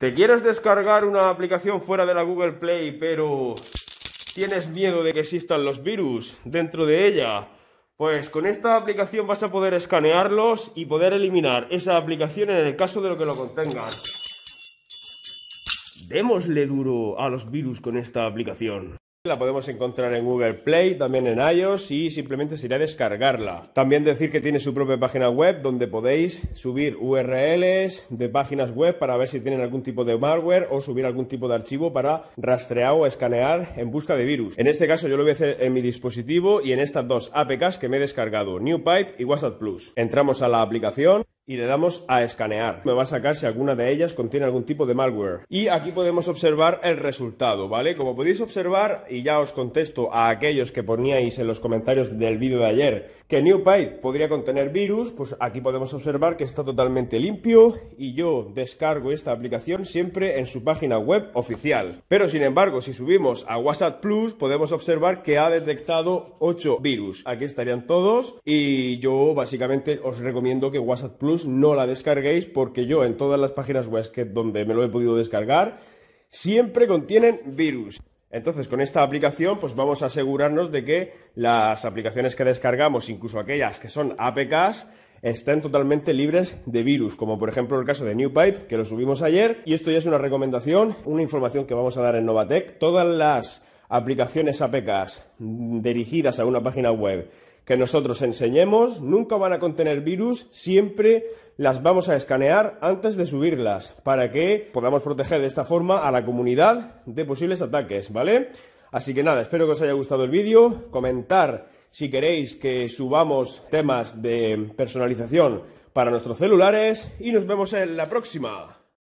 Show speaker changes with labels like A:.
A: ¿Te quieres descargar una aplicación fuera de la Google Play, pero tienes miedo de que existan los virus dentro de ella? Pues con esta aplicación vas a poder escanearlos y poder eliminar esa aplicación en el caso de lo que lo contengan. Démosle duro a los virus con esta aplicación. La podemos encontrar en Google Play, también en iOS y simplemente sería descargarla. También decir que tiene su propia página web donde podéis subir URLs de páginas web para ver si tienen algún tipo de malware o subir algún tipo de archivo para rastrear o escanear en busca de virus. En este caso yo lo voy a hacer en mi dispositivo y en estas dos APKs que me he descargado, NewPipe y WhatsApp Plus. Entramos a la aplicación y le damos a escanear. Me va a sacar si alguna de ellas contiene algún tipo de malware. Y aquí podemos observar el resultado, ¿vale? Como podéis observar, y ya os contesto a aquellos que poníais en los comentarios del vídeo de ayer, que NewPipe podría contener virus, pues aquí podemos observar que está totalmente limpio y yo descargo esta aplicación siempre en su página web oficial. Pero sin embargo, si subimos a WhatsApp Plus, podemos observar que ha detectado 8 virus. Aquí estarían todos y yo básicamente os recomiendo que WhatsApp Plus no la descarguéis porque yo en todas las páginas web donde me lo he podido descargar siempre contienen virus. Entonces con esta aplicación pues vamos a asegurarnos de que las aplicaciones que descargamos, incluso aquellas que son APKs, estén totalmente libres de virus, como por ejemplo el caso de NewPipe, que lo subimos ayer, y esto ya es una recomendación, una información que vamos a dar en Novatec. Todas las aplicaciones APKs dirigidas a una página web que nosotros enseñemos, nunca van a contener virus, siempre las vamos a escanear antes de subirlas, para que podamos proteger de esta forma a la comunidad de posibles ataques, ¿vale? Así que nada, espero que os haya gustado el vídeo, comentar si queréis que subamos temas de personalización para nuestros celulares y nos vemos en la próxima.